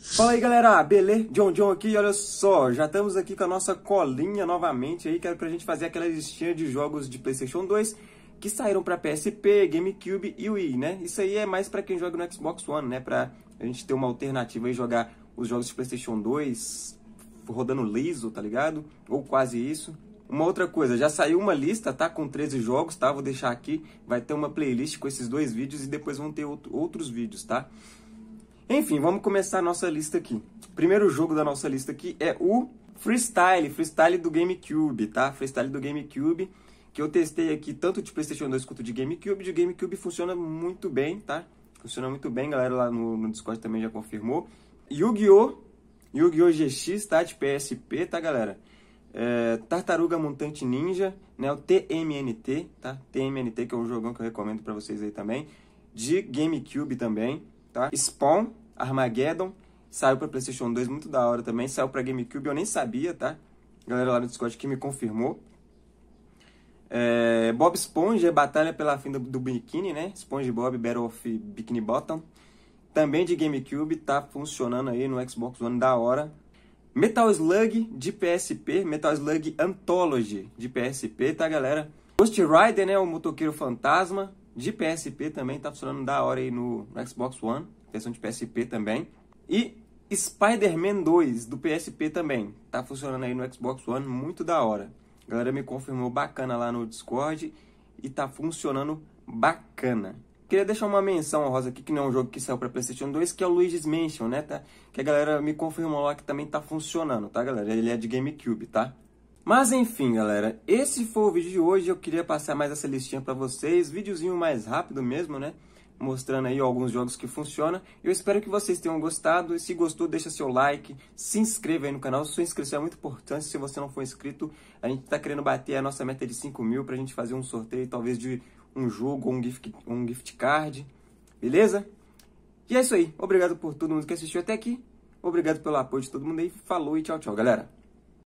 Fala aí galera, beleza? John John aqui, olha só, já estamos aqui com a nossa colinha novamente aí, que era pra gente fazer aquela listinha de jogos de Playstation 2 que saíram para PSP, GameCube e Wii, né? Isso aí é mais para quem joga no Xbox One, né? Pra a gente ter uma alternativa e jogar os jogos de Playstation 2 rodando liso, tá ligado? Ou quase isso. Uma outra coisa, já saiu uma lista, tá? Com 13 jogos, tá? Vou deixar aqui, vai ter uma playlist com esses dois vídeos e depois vão ter outro, outros vídeos, tá? Enfim, vamos começar a nossa lista aqui. primeiro jogo da nossa lista aqui é o Freestyle, Freestyle do GameCube, tá? Freestyle do GameCube, que eu testei aqui tanto de PlayStation 2 quanto de GameCube. De GameCube funciona muito bem, tá? Funciona muito bem, galera lá no, no Discord também já confirmou. Yu-Gi-Oh! Yu-Gi-Oh! GX, tá? De PSP, tá, galera? É, Tartaruga Montante Ninja, né? O TMNT, tá? TMNT, que é um jogão que eu recomendo para vocês aí também. De GameCube também tá? Spawn, Armageddon, saiu para PlayStation 2, muito da hora também. Saiu para GameCube, eu nem sabia, tá? Galera lá no Discord que me confirmou. É, Bob Esponja, é Batalha pela Fim do, do Biquíni, né? SpongeBob Bob Battle of Bikini Bottom. Também de GameCube, tá funcionando aí no Xbox One, da hora. Metal Slug de PSP, Metal Slug Anthology de PSP, tá galera? Ghost Rider, né? O motoqueiro fantasma de PSP também, tá funcionando da hora aí no, no Xbox One, versão de PSP também. E Spider-Man 2 do PSP também, tá funcionando aí no Xbox One, muito da hora. A galera me confirmou bacana lá no Discord e tá funcionando bacana. Queria deixar uma menção rosa aqui, que não é um jogo que saiu para PlayStation 2, que é o Luigi's Mansion, né, tá? Que a galera me confirmou lá que também tá funcionando, tá, galera? Ele é de GameCube, tá? Mas enfim, galera, esse foi o vídeo de hoje. Eu queria passar mais essa listinha para vocês, videozinho mais rápido mesmo, né? Mostrando aí alguns jogos que funcionam. Eu espero que vocês tenham gostado. E se gostou, deixa seu like, se inscreva aí no canal. Sua inscrição é muito importante. Se você não for inscrito, a gente tá querendo bater a nossa meta de 5 mil pra gente fazer um sorteio, talvez de um jogo ou um gift, um gift card. Beleza? E é isso aí. Obrigado por todo mundo que assistiu até aqui. Obrigado pelo apoio de todo mundo aí. Falou e tchau, tchau, galera.